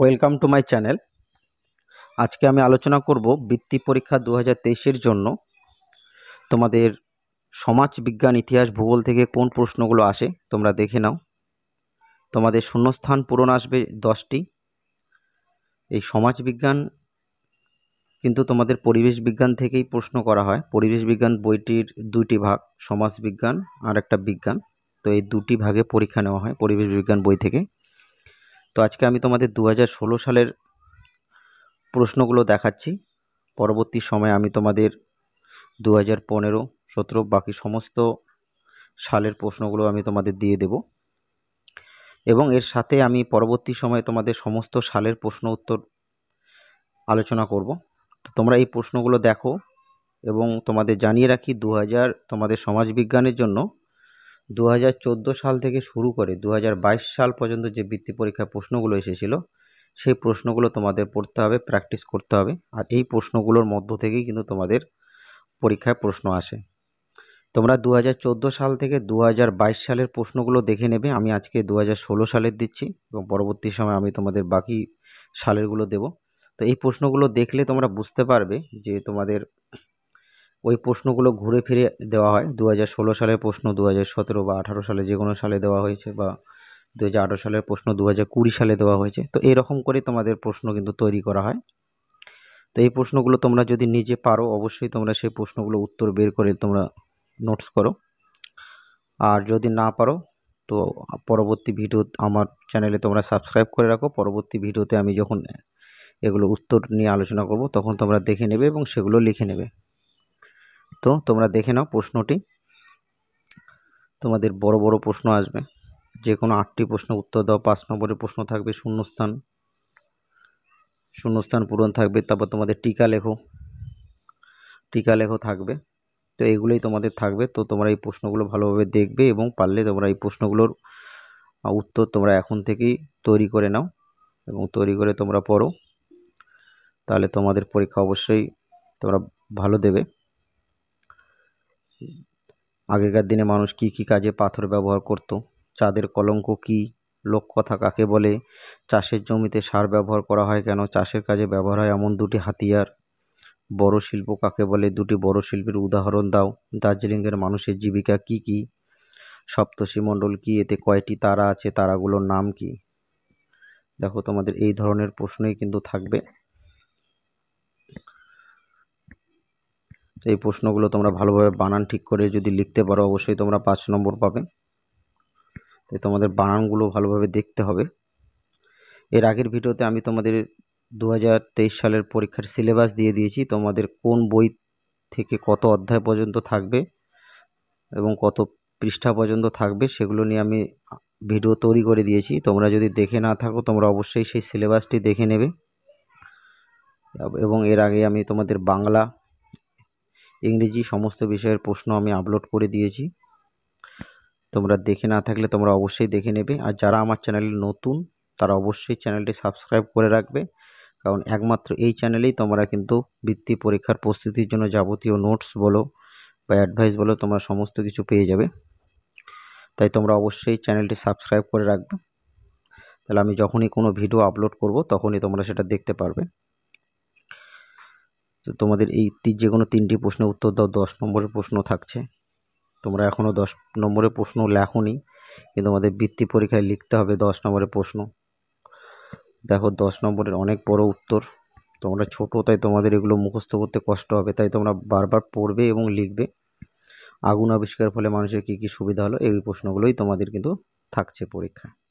welcome to my channel আজকে আমি আলোচনা করব বৃত্তি পরীক্ষা দু হাজার জন্য তোমাদের সমাজ বিজ্ঞান ইতিহাস ভূগোল থেকে কোন প্রশ্নগুলো আসে তোমরা দেখে নাও তোমাদের শূন্যস্থান পূরণ আসবে দশটি এই সমাজ বিজ্ঞান কিন্তু তোমাদের পরিবেশ বিজ্ঞান থেকেই প্রশ্ন করা হয় পরিবেশ বিজ্ঞান বইটির দুটি ভাগ সমাজ বিজ্ঞান আর একটা বিজ্ঞান তো এই দুটি ভাগে পরীক্ষা নেওয়া হয় পরিবেশ বিজ্ঞান বই থেকে তো আজকে আমি তোমাদের দু সালের প্রশ্নগুলো দেখাচ্ছি পরবর্তী সময়ে আমি তোমাদের দু হাজার পনেরো সতেরো বাকি সমস্ত সালের প্রশ্নগুলো আমি তোমাদের দিয়ে দেব এবং এর সাথে আমি পরবর্তী সময়ে তোমাদের সমস্ত সালের প্রশ্ন উত্তর আলোচনা করব তো তোমরা এই প্রশ্নগুলো দেখো এবং তোমাদের জানিয়ে রাখি দু তোমাদের সমাজ বিজ্ঞানের জন্য দু হাজার সাল থেকে শুরু করে দু হাজার বাইশ সাল পর্যন্ত যে বৃত্তি পরীক্ষার প্রশ্নগুলো এসেছিলো সেই প্রশ্নগুলো তোমাদের পড়তে হবে প্র্যাকটিস করতে হবে আর এই প্রশ্নগুলোর মধ্য থেকেই কিন্তু তোমাদের পরীক্ষায় প্রশ্ন আসে তোমরা দু সাল থেকে দু সালের প্রশ্নগুলো দেখে নেবে আমি আজকে দু সালের দিচ্ছি এবং পরবর্তী সময় আমি তোমাদের বাকি সালেরগুলো দেব তো এই প্রশ্নগুলো দেখলে তোমরা বুঝতে পারবে যে তোমাদের ওই প্রশ্নগুলো ঘুরে ফিরে দেওয়া হয় দু হাজার ষোলো সালের প্রশ্ন দু হাজার সতেরো বা আঠারো সালে যে কোনো সালে দেওয়া হয়েছে বা দু হাজার আঠারো সালের প্রশ্ন দু হাজার কুড়ি সালে দেওয়া হয়েছে তো এরকম করে তোমাদের প্রশ্ন কিন্তু তৈরি করা হয় তো এই প্রশ্নগুলো তোমরা যদি নিজে পারো অবশ্যই তোমরা সেই প্রশ্নগুলো উত্তর বের করে তোমরা নোটস করো আর যদি না পারো তো পরবর্তী ভিডিও আমার চ্যানেলে তোমরা সাবস্ক্রাইব করে রাখো পরবর্তী ভিডিওতে আমি যখন এগুলো উত্তর নিয়ে আলোচনা করব তখন তোমরা দেখে নেবে এবং সেগুলো লিখে নেবে তো তোমরা দেখে নাও প্রশ্নটি তোমাদের বড় বড় প্রশ্ন আসবে যে কোনো আটটি প্রশ্ন উত্তর দাও পাঁচ নম্বরের প্রশ্ন থাকবে শূন্যস্থান শূন্যস্থান পূরণ থাকবে তারপর তোমাদের টিকা লেখো টিকা লেখো থাকবে তো এগুলোই তোমাদের থাকবে তো তোমরা এই প্রশ্নগুলো ভালোভাবে দেখবে এবং পারলে তোমরা এই প্রশ্নগুলোর উত্তর তোমরা এখন থেকেই তৈরি করে নাও এবং তৈরি করে তোমরা পড়ো তাহলে তোমাদের পরীক্ষা অবশ্যই তোমরা ভালো দেবে আগেকার দিনে মানুষ কী কী কাজে পাথর ব্যবহার করতো চাঁদের কলঙ্ক কী কথা কাকে বলে চাষের জমিতে সার ব্যবহার করা হয় কেন চাষের কাজে ব্যবহার হয় এমন দুটি হাতিয়ার বড় শিল্প কাকে বলে দুটি বড় শিল্পের উদাহরণ দাও দার্জিলিংয়ের মানুষের জীবিকা কী কী সপ্তষিমণ্ডল কি এতে কয়টি তারা আছে তারাগুলোর নাম কি দেখো তোমাদের এই ধরনের প্রশ্নই কিন্তু থাকবে এই প্রশ্নগুলো তোমরা ভালোভাবে বানান ঠিক করে যদি লিখতে পারো অবশ্যই তোমরা পাঁচ নম্বর পাবে তো তোমাদের বানানগুলো ভালোভাবে দেখতে হবে এর আগের ভিডিওতে আমি তোমাদের দু সালের পরীক্ষার সিলেবাস দিয়ে দিয়েছি তোমাদের কোন বই থেকে কত অধ্যায় পর্যন্ত থাকবে এবং কত পৃষ্ঠা পর্যন্ত থাকবে সেগুলো নিয়ে আমি ভিডিও তৈরি করে দিয়েছি তোমরা যদি দেখে না থাকো তোমরা অবশ্যই সেই সিলেবাসটি দেখে নেবে এবং এর আগে আমি তোমাদের বাংলা ইংরেজি সমস্ত বিষয়ের প্রশ্ন আমি আপলোড করে দিয়েছি তোমরা দেখে না থাকলে তোমরা অবশ্যই দেখে নেবে আর যারা আমার চ্যানেলে নতুন তারা অবশ্যই চ্যানেলটি সাবস্ক্রাইব করে রাখবে কারণ একমাত্র এই চ্যানেলেই তোমরা কিন্তু বৃত্তি পরীক্ষার প্রস্তুতির জন্য যাবতীয় নোটস বলো বা অ্যাডভাইস বলো তোমরা সমস্ত কিছু পেয়ে যাবে তাই তোমরা অবশ্যই চ্যানেলটি সাবস্ক্রাইব করে রাখবে তাহলে আমি যখনই কোনো ভিডিও আপলোড করব তখনই তোমরা সেটা দেখতে পারবে তোমাদের এই যে কোনো তিনটি প্রশ্নের উত্তর দাও দশ নম্বরের প্রশ্ন থাকছে তোমরা এখনও দশ নম্বরের প্রশ্ন লেখনি কিন্তু আমাদের বৃত্তি পরীক্ষায় লিখতে হবে দশ নম্বরের প্রশ্ন দেখো দশ নম্বরের অনেক বড় উত্তর তোমরা ছোট তাই তোমাদের এগুলো মুখস্থ করতে কষ্ট হবে তাই তোমরা বারবার পড়বে এবং লিখবে আগুন আবিষ্কার ফলে মানুষের কি কি সুবিধা হলো এই প্রশ্নগুলোই তোমাদের কিন্তু থাকছে পরীক্ষায়